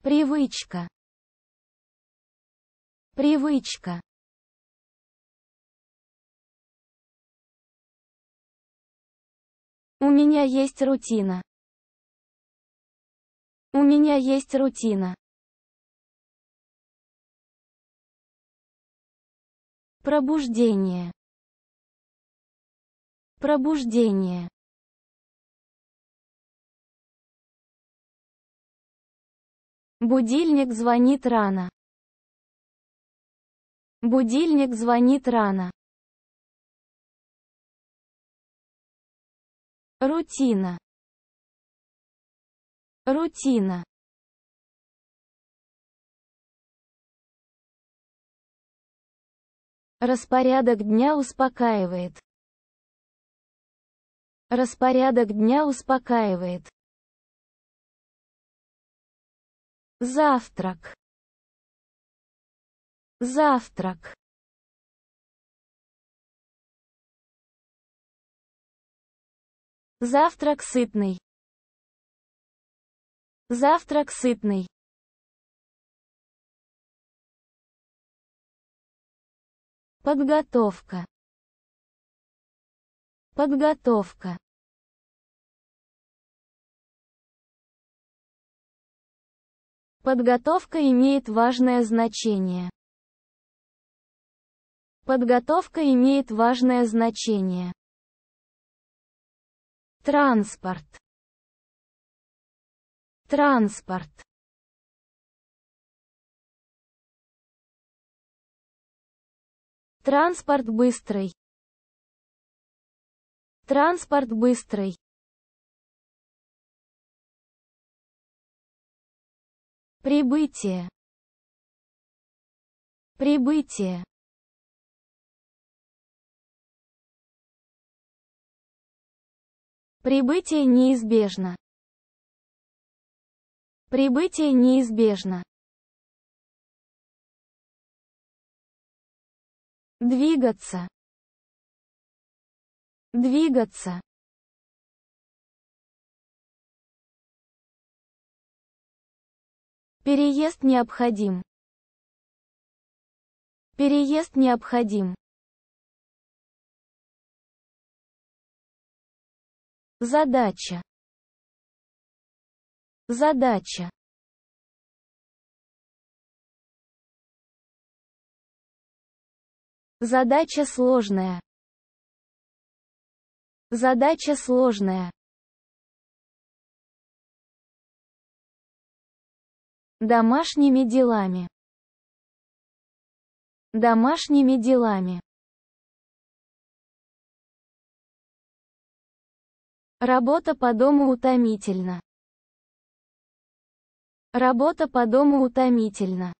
Привычка. Привычка. У меня есть рутина. У меня есть рутина. Пробуждение. Пробуждение. Будильник звонит рано. Будильник звонит рано. Рутина. Рутина. Распорядок дня успокаивает. Распорядок дня успокаивает. завтрак завтрак завтрак сытный завтрак сытный подготовка подготовка Подготовка имеет важное значение. Подготовка имеет важное значение. Транспорт. Транспорт. Транспорт быстрый. Транспорт быстрый. Прибытие. Прибытие. Прибытие неизбежно. Прибытие неизбежно. Двигаться. Двигаться. Переезд необходим. Переезд необходим. Задача. Задача. Задача сложная. Задача сложная. домашними делами домашними делами работа по дому утомительна работа по дому утомительна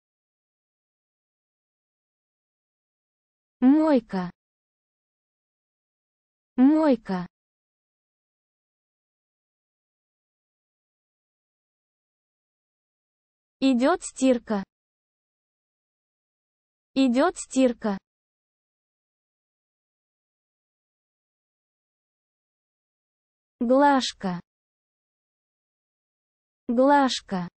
мойка мойка Идет стирка. Идет стирка. Глажка. Глажка.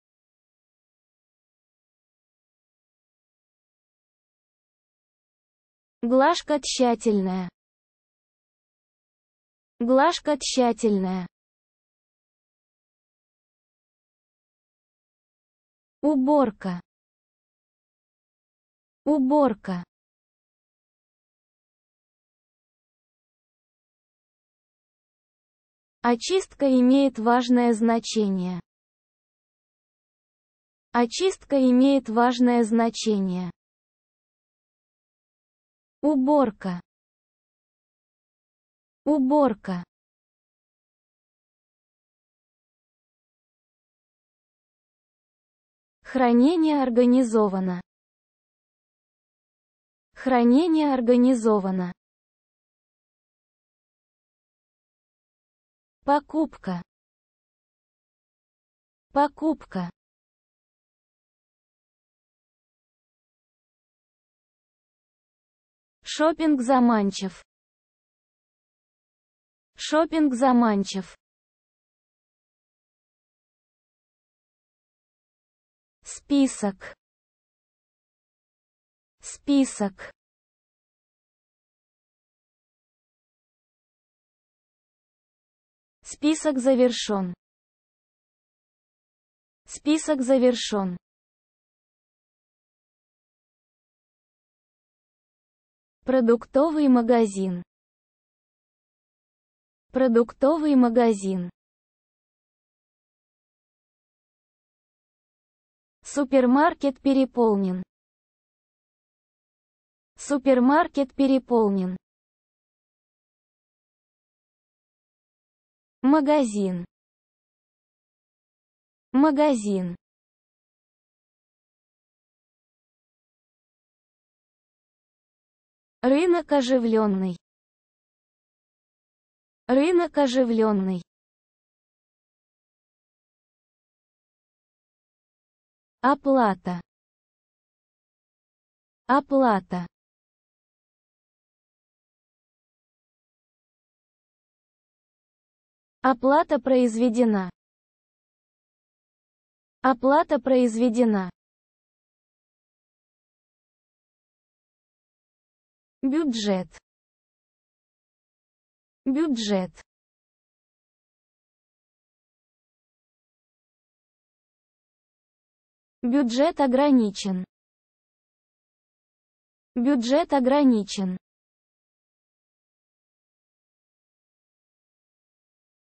Глажка тщательная. Глажка тщательная. уборка уборка Очистка имеет важное значение. Очистка имеет важное значение. Уборка. Уборка. Хранение организовано. Хранение организовано. Покупка. Покупка. Шопинг заманчив. Шопинг заманчив. список список список завершен список завершен продуктовый магазин продуктовый магазин Супермаркет переполнен. Супермаркет переполнен. Магазин. Магазин. Рынок оживленный. Рынок оживленный. Оплата. Оплата. Оплата произведена. Оплата произведена. Бюджет. Бюджет. Бюджет ограничен. Бюджет ограничен.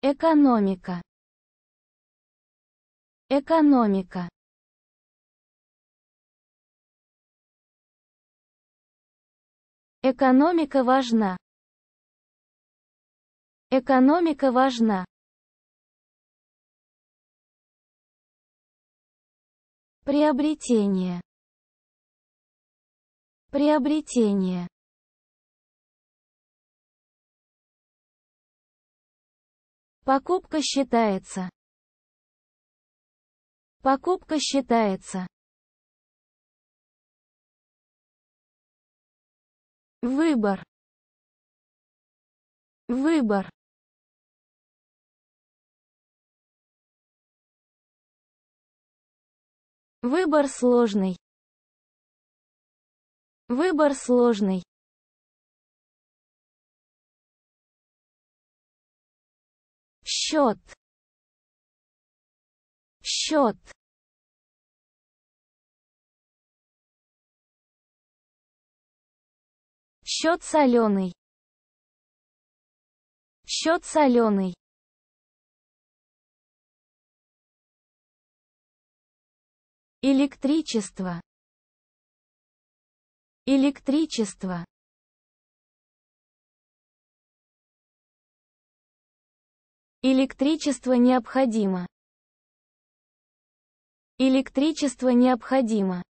Экономика. Экономика. Экономика важна. Экономика важна. Приобретение. Приобретение. Покупка считается. Покупка считается. Выбор. Выбор. Выбор сложный. Выбор сложный. Счет. Счет. Счет соленый. Счет соленый. электричество электричество электричество необходимо электричество необходимо